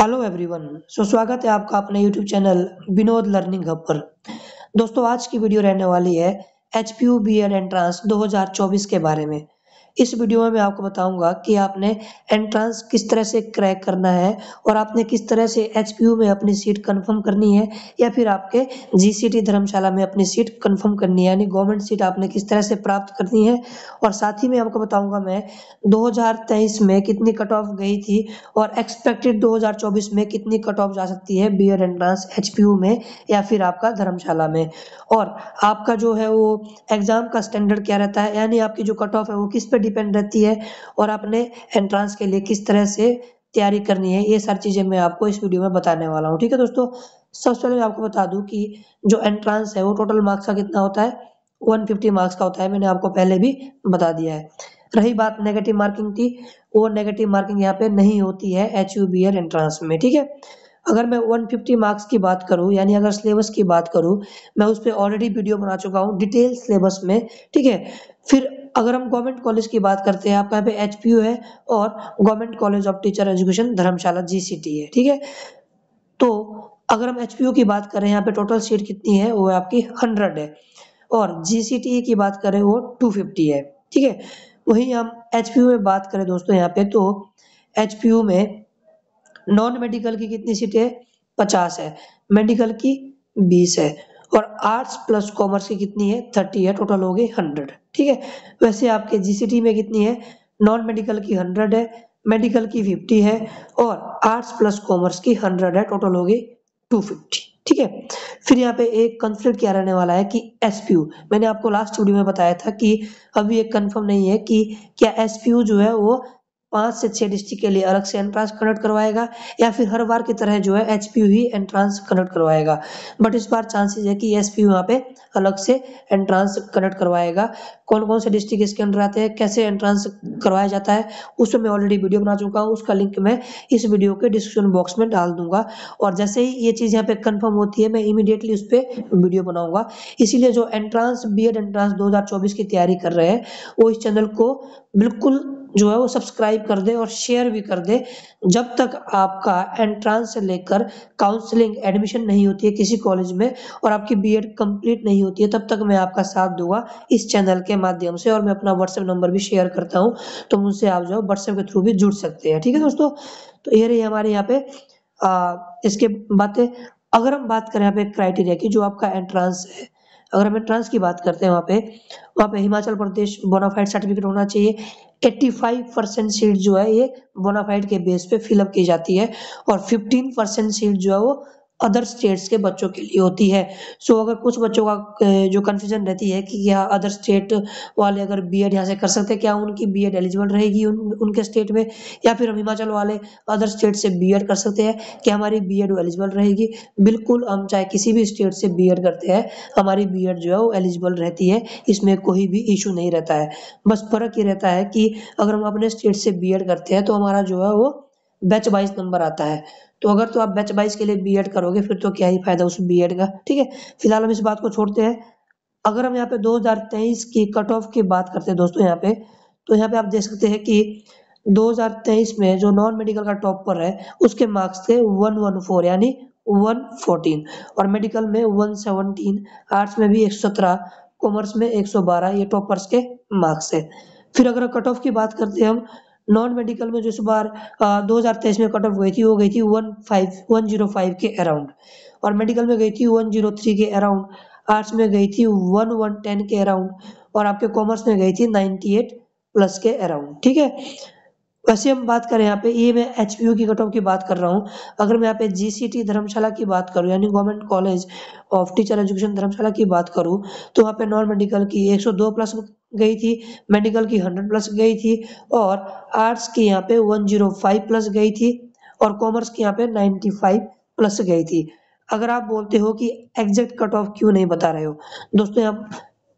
Hello everyone so स्वागत है आपका अपने YouTube channel Vinod learning hub पर दोस्तों आज की वीडियो रहने वाली है H P U B Ed entrance दो के बारे में इस वीडियो में मैं आपको बताऊंगा कि आपने एंट्रेंस किस तरह से क्रैक करना है और आपने किस तरह से एच में अपनी सीट कन्फर्म करनी है या फिर आपके जी धर्मशाला में अपनी सीट कन्फर्म करनी है यानी गवर्नमेंट सीट आपने किस तरह से प्राप्त करनी है और साथ ही में आपको बताऊंगा मैं दो में कितनी कट ऑफ गई थी और एक्सपेक्टेड दो में कितनी कट ऑफ जा सकती है बी एड एंट्रांस एच में या फिर आपका धर्मशाला में और आपका जो है वो एग्ज़ाम का स्टैंडर्ड क्या रहता है यानी आपकी जो कट ऑफ है वो किस पे डिपेंड रहती है और आपने एंट्रांस के लिए किस तरह से तैयारी करनी है ये सारी चीज़ें मैं आपको इस वीडियो में बताने वाला हूँ ठीक है दोस्तों सबसे पहले मैं आपको बता दूँ कि जो एंट्रांस है वो टोटल मार्क्स का कितना होता है 150 मार्क्स का होता है मैंने आपको पहले भी बता दिया है रही बात नेगेटिव मार्किंग की वो नेगेटिव मार्किंग यहाँ पे नहीं होती है H U B L entrance में ठीक है अगर मैं 150 मार्क्स की बात करूँ यानी अगर सिलेबस की बात करूँ मैं उस पर ऑलरेडी वीडियो बना चुका हूँ डिटेल सिलेबस में ठीक है फिर अगर हम गवर्नमेंट कॉलेज की बात करते हैं आपका यहाँ पे एच है और government college of teacher education Dharamshala जी है ठीक है तो अगर हम एच की बात करें यहाँ पे टोटल सीट कितनी है वो आपकी हंड्रेड है और जी e की बात करें वो टू है ठीक है वहीं हम एच में बात करें दोस्तों यहाँ पे तो एच में नॉन मेडिकल की कितनी सीटें है पचास है मेडिकल की बीस है और आर्ट्स प्लस कॉमर्स की कितनी है थर्टी है टोटल हो गई हंड्रेड ठीक है वैसे आपके जी में कितनी है नॉन मेडिकल की हंड्रेड है मेडिकल की फिफ्टी है और आर्ट्स प्लस कॉमर्स की हंड्रेड है टोटल हो गई टू फिफ्टी ठीक है फिर यहाँ पे एक कंफ्लिक्ट क्या रहने वाला है कि एस मैंने आपको लास्ट वीडियो में बताया था कि अभी ये कंफर्म नहीं है कि क्या एस जो है वो पाँच से छः डिस्ट्रिक्ट के लिए अलग से एंट्रांस कंडक्ट करवाएगा या फिर हर बार की तरह जो है एच ही एंट्रांस कंडक्ट करवाएगा बट इस बार चांसेस है कि एस पी यहाँ पे अलग से एंट्रांस कंडक्ट करवाएगा कौन कौन से डिस्ट्रिक्ट इसके अंडर आते हैं कैसे एंट्रांस करवाया जाता है उसमें मैं ऑलरेडी वीडियो बना चुका हूँ उसका लिंक मैं इस वीडियो के डिस्क्रिप्शन बॉक्स में डाल दूंगा और जैसे ही ये चीज़ यहाँ पे कन्फर्म होती है मैं इमीडिएटली उस पर वीडियो बनाऊंगा इसीलिए जो एंट्रांस बी एड एंट्रांस दो की तैयारी कर रहे हैं वो इस चैनल को बिल्कुल जो है वो सब्सक्राइब कर दे और शेयर भी कर दे जब तक आपका एंट्रांस से लेकर काउंसलिंग एडमिशन नहीं होती है किसी कॉलेज में और आपकी बीएड कंप्लीट नहीं होती है तब तक मैं आपका साथ दूंगा इस चैनल के माध्यम से और मैं अपना व्हाट्सएप नंबर भी शेयर करता हूँ तो मुझसे आप जो व्हाट्सएप के थ्रू भी जुड़ सकते हैं ठीक है दोस्तों तो ये रही हमारे यहाँ पे आ, इसके बातें अगर हम बात करें यहाँ पे क्राइटेरिया की जो आपका एंट्रांस है अगर हमें ट्रांस की बात करते हैं वहाँ पे वहाँ पे हिमाचल प्रदेश बोनाफाइड सर्टिफिकेट होना चाहिए 85 परसेंट सीट जो है ये बोनाफाइड के बेस पे फिलअप की जाती है और 15 परसेंट सीट जो है वो अदर स्टेट्स के बच्चों के लिए होती है सो अगर कुछ बच्चों का जो कन्फ्यूजन रहती है कि क्या अदर स्टेट वाले अगर बी एड यहाँ से कर सकते हैं क्या उनकी बी एड एलिजिबल रहेगी उन, उनके स्टेट में या फिर हम हिमाचल वाले अदर स्टेट से बी एड कर सकते हैं क्या हमारी बी एड एलिजिबल रहेगी बिल्कुल हम चाहे किसी भी स्टेट से बी एड करते हैं हमारी बी एड जो है वो एलिजिबल रहती है इसमें कोई भी इशू नहीं रहता है बस फर्क ये रहता है कि अगर हम अपने स्टेट से बी एड करते हैं तो हमारा जो है वो बैच वाइज नंबर आता है तो अगर तो आप बैच वाइज के लिए एड करोगे फिर तो क्या ही फायदा उस एड का ठीक है फिलहाल हम इस बात को छोड़ते हैं अगर हम यहाँ पे 2023 की कट ऑफ की बात करते हैं दोस्तों यहाँ पे तो यहाँ पे आप देख सकते हैं कि 2023 में जो नॉन मेडिकल का टॉपर है उसके मार्क्स थे 114 यानी 114 और मेडिकल में 117 आर्ट्स में भी 117 कॉमर्स में 112 ये टॉपर्स के मार्क्स है फिर अगर कट ऑफ की बात करते हैं हम नॉन मेडिकल में जो इस बार दो हज़ार तेईस में कट ऑफ गई थी वो गई थी one five one zero five के अराउंड और मेडिकल में गई थी वन जीरो थ्री के अराउंड आर्ट्स में गई थी वन वन टेन के अराउंड और आपके कॉमर्स में गई थी नाइन्टी एट प्लस के अराउंड ठीक है वैसे हम बात करें यहाँ पे ये मैं एच पी यू की कट ऑफ की बात कर रहा हूँ अगर मैं यहाँ पे जी सी टी धर्मशाला की बात करूँ यानी government college of teacher education Dharamshala की बात करूँ तो वहाँ पे नॉन मेडिकल की एक सौ दो प्लस गई थी मेडिकल की 100 प्लस गई थी और आर्ट्स की यहाँ पे 105 प्लस गई थी और कॉमर्स की यहाँ पे 95 प्लस गई थी अगर आप बोलते हो कि एग्जैक्ट कट ऑफ क्यों नहीं बता रहे हो दोस्तों आप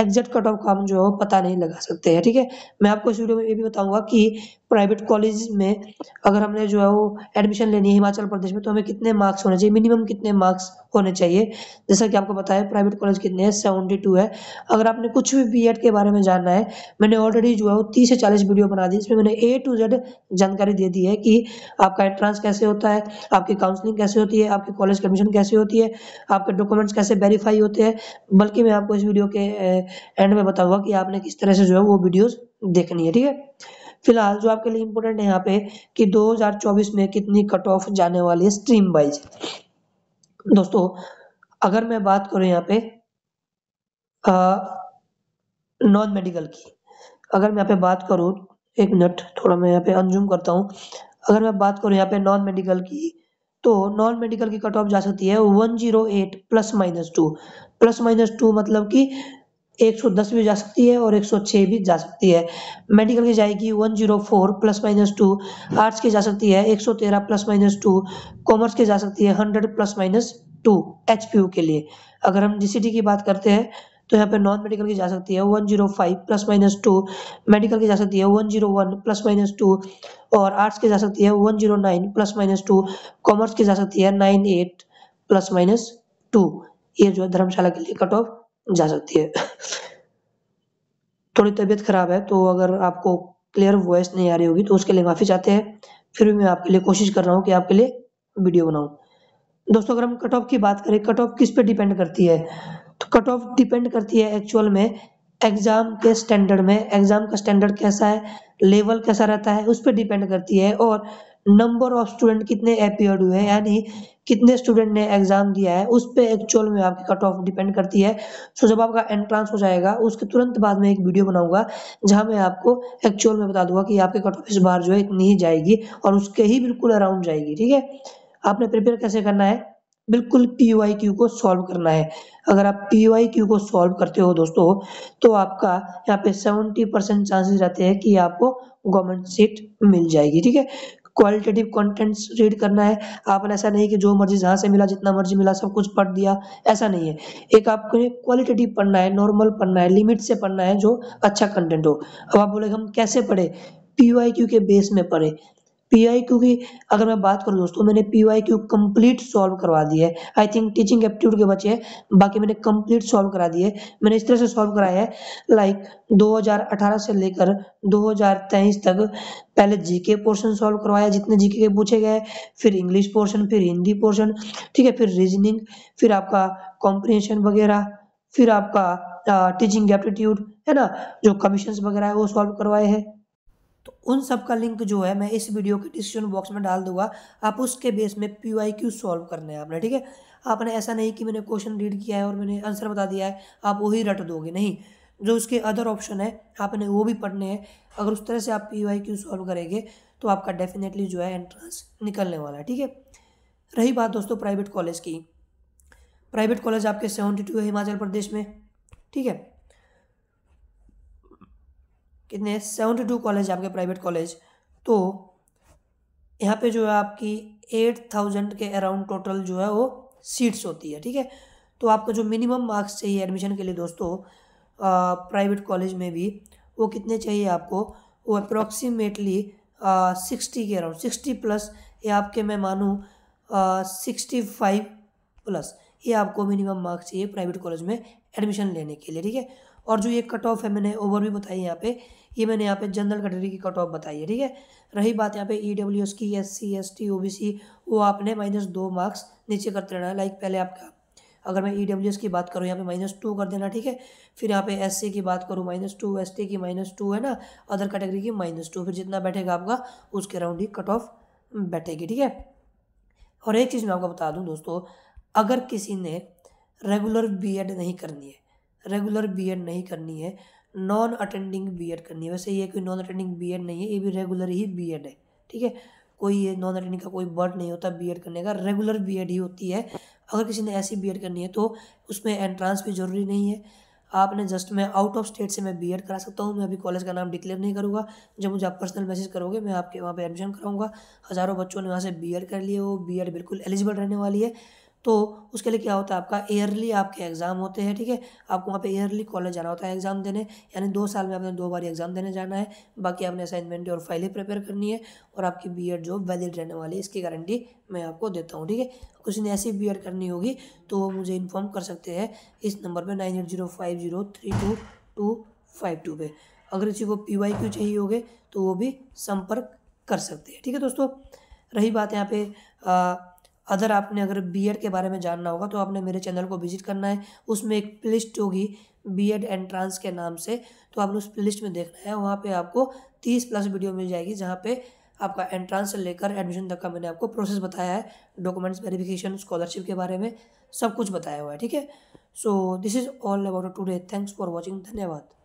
एग्जैक्ट कट ऑफ का हम जो है पता नहीं लगा सकते हैं ठीक है मैं आपको इस वीडियो में ये भी बताऊंगा कि प्राइवेट कॉलेज में अगर हमने जो है वो एडमिशन लेनी है हिमाचल प्रदेश में तो हमें कितने मार्क्स होने चाहिए मिनिमम कितने मार्क्स होने चाहिए जैसा कि आपको बताया प्राइवेट कॉलेज कितने हैं सेवेंटी टू है अगर आपने कुछ भी बी के बारे में जानना है मैंने ऑलरेडी जो है वो तीस से चालीस वीडियो बना दी इसमें मैंने ए टू जेड जानकारी दे दी है कि आपका एंट्रांस कैसे होता है आपकी काउंसलिंग कैसे होती है आपके कॉलेज की एडमिशन कैसे होती है आपके डॉक्यूमेंट्स कैसे वेरीफाई होते हैं बल्कि मैं आपको इस वीडियो के एंड में बताऊंगा कि आपने किस तरह से जो है वो वीडियोज़ देखनी है ठीक है फिलहाल जो आपके लिए इम्पोर्टेंट है यहाँ पे कि 2024 में कितनी कट ऑफ जाने वाली है स्ट्रीम वाइज दोस्तों अगर मैं बात करूं यहाँ पे नॉन मेडिकल की अगर मैं यहाँ पे बात करूं एक मिनट थोड़ा मैं यहाँ पे अनजूम करता हूँ अगर मैं बात करूं यहाँ पे नॉन मेडिकल की तो नॉन मेडिकल की कट ऑफ जा सकती है one zero eight plus minus two plus minus two मतलब कि 110 भी जा सकती है और 106 भी जा सकती है मेडिकल की जाएगी 104 प्लस माइनस टू आर्ट्स की जा सकती है 113 प्लस माइनस टू कॉमर्स की जा सकती है 100 प्लस माइनस टू एच के लिए अगर हम जी की बात करते हैं तो यहाँ पे नॉन मेडिकल की जा सकती है 105 प्लस माइनस टू मेडिकल की जा सकती है 101 प्लस माइनस टू और आर्ट्स की जा सकती है 109 प्लस माइनस टू कॉमर्स की जा सकती है 98 प्लस माइनस टू ये जो है धर्मशाला के लिए कट ऑफ जा सकती है थोड़ी तबीयत ख़राब है तो अगर आपको क्लियर वॉइस नहीं आ रही होगी तो उसके लिए माफ़ी चाहते हैं फिर भी मैं आपके लिए कोशिश कर रहा हूँ कि आपके लिए वीडियो बनाऊँ दोस्तों अगर हम कट ऑफ की बात करें कट ऑफ किस पे डिपेंड करती है तो कट ऑफ डिपेंड करती है एक्चुअल में एग्ज़ाम के स्टैंडर्ड में एग्ज़ाम का स्टैंडर्ड कैसा है लेवल कैसा रहता है उस पर डिपेंड करती है और नंबर ऑफ स्टूडेंट कितने अपियर हुए हैं यानी कितने स्टूडेंट ने एग्जाम दिया है उस पर एक्चुअल में आपकी कट ऑफ डिपेंड करती है सो जब आपका एंट्रांस हो जाएगा उसके तुरंत बाद में एक वीडियो बनाऊंगा जहां मैं आपको एक्चुअल में बता दूंगा कि आपके कट ऑफ इस बार जो है इतनी ही जाएगी और उसके ही बिल्कुल अराउंड जाएगी ठीक है आपने प्रिपेयर कैसे करना है बिल्कुल पी वाई क्यू को सॉल्व करना है अगर आप पी वाई क्यू को सॉल्व करते हो दोस्तों तो आपका यहाँ पे सेवेंटी परसेंट चांसेस रहते हैं कि आपको गवर्नमेंट सीट मिल जाएगी ठीक है क्वालिटेटिव कंटेंट्स रीड करना है आपने ऐसा नहीं कि जो मर्जी जहाँ से मिला जितना मर्जी मिला सब कुछ पढ़ दिया ऐसा नहीं है एक आपको क्वालिटेटिव पढ़ना है नॉर्मल पढ़ना है लिमिट से पढ़ना है जो अच्छा कंटेंट हो अब आप बोले हम कैसे पढ़े पी क्यू के बेस में पढ़े पी आई क्यू की अगर मैं बात करूँ दोस्तों मैंने P I Q complete solve करवा दी है आई थिंक टीचिंग एप्टीट्यूड के बच्चे हैं बाकी मैंने कम्प्लीट सॉल्व करा दी है मैंने इस तरह से सॉल्व कराया है लाइक 2018 से लेकर 2023 तक पहले जीके पोर्शन सॉल्व करवाया जितने जीके के पूछे गए फिर इंग्लिश पोर्शन फिर हिंदी पोर्शन ठीक है फिर रीजनिंग फिर आपका कॉम्प्रिहेंशन वगैरह फिर आपका टीचिंग एप्टीट्यूड है ना जो कमीशन वगैरह है वो सॉल्व करवाए हैं तो उन सब का लिंक जो है मैं इस वीडियो के डिस्क्रिप्शन बॉक्स में डाल दूंगा आप उसके बेस में पी वाई क्यू सॉल्व करने है आपने ठीक है आपने ऐसा नहीं कि मैंने क्वेश्चन रीड किया है और मैंने आंसर बता दिया है आप वही रट दोगे नहीं जो उसके अदर ऑप्शन है आपने वो भी पढ़ने हैं अगर उस तरह से आप पी वाई क्यू सॉल्व करेंगे तो आपका डेफिनेटली जो है एंट्रेंस निकलने वाला है ठीक है रही बात दोस्तों प्राइवेट कॉलेज की प्राइवेट कॉलेज आपके सेवेंटी टू है हिमाचल प्रदेश में ठीक है कितने सेवेंटी टू टू कॉलेज आपके प्राइवेट कॉलेज तो यहाँ पे जो है आपकी एट थाउजेंड के अराउंड टोटल जो है वो सीट्स होती है ठीक है तो आपको जो मिनिमम मार्क्स चाहिए एडमिशन के लिए दोस्तों प्राइवेट कॉलेज में भी वो कितने चाहिए आपको वो अप्रोक्सीमेटली सिक्सटी के अराउंड सिक्सटी प्लस ये आपके मैं मानूँ सिक्सटी फाइव प्लस ये आपको मिनिमम मार्क्स चाहिए प्राइवेट कॉलेज में एडमिशन लेने के लिए ठीक है और जो ये कट ऑफ है मैंने ओवर भी बताई यहाँ पे ये मैंने यहाँ पे जनरल कैटेगरी की कट ऑफ बताई है ठीक है रही बात यहाँ पे ई डब्ल्यू एस की S C S T O B C वो आपने माइनस दो मार्क्स नीचे करते रहना है लाइक पहले आपका अगर मैं ई डब्ल्यू एस की बात करूँ यहाँ पे माइनस टू कर देना ठीक है फिर यहाँ पे एस सी की बात करूँ माइनस टू एस टी की माइनस टू है ना अदर कैटेगरी की माइनस टू फिर जितना बैठेगा आपका उसके अराउंड ही कट ऑफ बैठेगी ठीक है और एक चीज़ मैं आपको बता दूँ दोस्तों अगर किसी ने रेगुलर बी एड नहीं करनी है रेगुलर बी एड नहीं करनी है नॉन अटेंडिंग बी एड करनी है वैसे ये कोई नॉन अटेंडिंग बी एड नहीं है ये भी रेगुलर ही बी एड है ठीक है कोई ये नॉन अटेंडिंग का कोई वर्ड नहीं होता बी एड करने का रेगुलर बी एड ही होती है अगर किसी ने ऐसी बी एड करनी है तो उसमें एंट्रांस भी ज़रूरी नहीं है आपने जस्ट मैं आउट ऑफ स्टेट से मैं बी एड करा सकता हूँ मैं अभी कॉलेज का नाम डिक्लेयर नहीं करूँगा जब मुझे आप पर्सनल मैसेज करोगे मैं आपके वहाँ पर एडमिशन कराऊँगा हज़ारों बच्चों ने वहाँ से बी एड कर लिए वो बी एड बिल्कुल एलिजिबल रहने वाली है तो उसके लिए क्या होता है आपका ईयरली आपके एग्ज़ाम होते हैं ठीक है थीके? आपको वहाँ पे ईयरली कॉलेज जाना होता है एग्ज़ाम देने यानी दो साल में आपने दो बार एग्ज़ाम देने जाना है बाकी आपने असाइनमेंट और फाइलें प्रिपेयर करनी है और आपकी बी जो वैलिड रहने वाली है इसकी गारंटी मैं आपको देता हूँ ठीक है कुछ ने ऐसी बी करनी होगी तो वो मुझे इन्फॉर्म कर सकते हैं इस नंबर पर nine eight zero five zero three two two five two पे अगर किसी को पी वाई क्यू चाहिए होगे तो वो भी संपर्क कर सकते हैं ठीक है दोस्तों रही बात यहाँ पे अदर आपने अगर बी के बारे में जानना होगा तो आपने मेरे चैनल को विजिट करना है उसमें एक प्लेलिस्ट होगी बी एड एंट्रांस के नाम से तो आपने उस प्लेलिस्ट में देखना है वहाँ पे आपको तीस प्लस वीडियो मिल जाएगी जहाँ पे आपका एंट्रांस से लेकर एडमिशन तक का मैंने आपको प्रोसेस बताया है डॉक्यूमेंट्स वेरिफिकेशन स्कॉलरशिप के बारे में सब कुछ बताया हुआ है ठीक है so this is all about today thanks for watching धन्यवाद